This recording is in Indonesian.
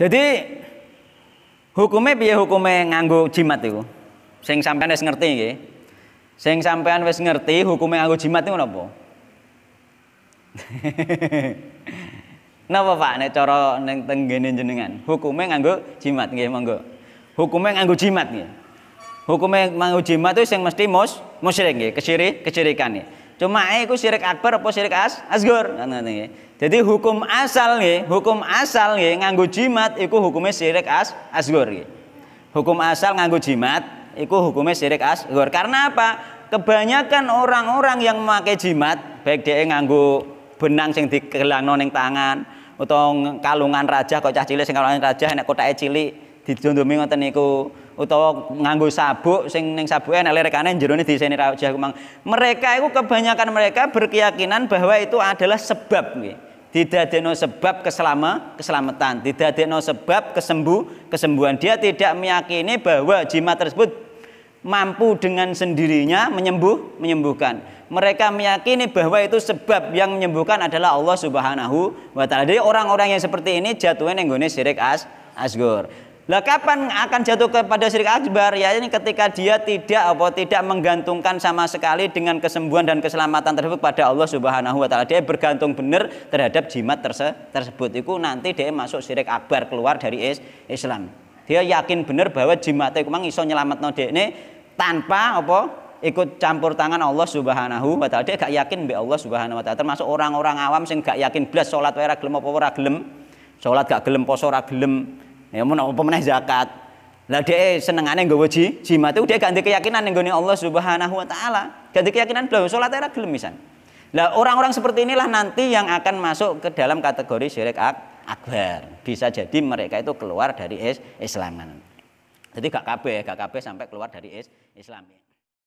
Jadi hukumnya biaya hukumnya nganggu jimat itu? Sing sampean wis ngerti nggih. Sing sampean wis ngerti hukumnya nganggu jimat itu napa? napa Pak nek cara ning tenggene jenengan? Hukumnya nganggu jimat nggih monggo. Hukumnya nganggu jimat nggih. Hukumnya nganggu jimat itu sing mesti mus musyrik nggih, kesyirik, kesyirikan nggih. Cuma iku syirik akbar apa syirik as asgor Jadi Dadi hukum asal nggih, hukum asal nggih nganggo jimat iku hukumnya syirik as asgor nggih. Hukum asal nganggo jimat iku hukumnya syirik asgor. Karena apa? Kebanyakan orang-orang yang memakai jimat baik dia nganggo benang sing dikelangno ning tangan utawa kalungan raja kok cah cilik sing kalungan raja enek kotake cilik didondome ngoten niku utawa nganggo sabuk sing ning sabuke nek lerekane jerone diseni raja kumang. Mereka itu kebanyakan mereka berkeyakinan bahwa itu adalah sebab nggih. Didadekno sebab keselama, keselamatan, tidak didadekno sebab kesembuh, kesembuhan. Dia tidak meyakini bahwa jimat tersebut mampu dengan sendirinya menyembuh, menyembuhkan. Mereka meyakini bahwa itu sebab yang menyembuhkan adalah Allah Subhanahu wa taala. Jadi orang-orang yang seperti ini jatuhnya nenggone syirik as asgur. Lah kapan akan jatuh kepada syirik akbar? Ya ini ketika dia tidak apa tidak menggantungkan sama sekali dengan kesembuhan dan keselamatan tersebut pada Allah Subhanahu wa taala. Dia bergantung benar terhadap jimat terse tersebut. Itu nanti dia masuk syirik akbar keluar dari is Islam. Dia yakin benar bahwa jimat itu memang iso nyelametno ini tanpa apa ikut campur tangan Allah Subhanahu wa taala. Dia gak yakin be Allah Subhanahu wa taala. Termasuk orang-orang awam sing gak yakin blas salat wae ora gelem apa ora gelem. Salat gak gelem, poso ora gelem, Ya mun apa meneh zakat. Lah seneng senengane gue ji, jimat itu dia ganti keyakinan yang gone Allah Subhanahu wa taala. Ganti keyakinan belum salat era gelem Lah orang-orang seperti inilah nanti yang akan masuk ke dalam kategori syirik ak akbar. Bisa jadi mereka itu keluar dari is Islaman. Jadi gak kabeh, gak kabeh sampai keluar dari es Islam.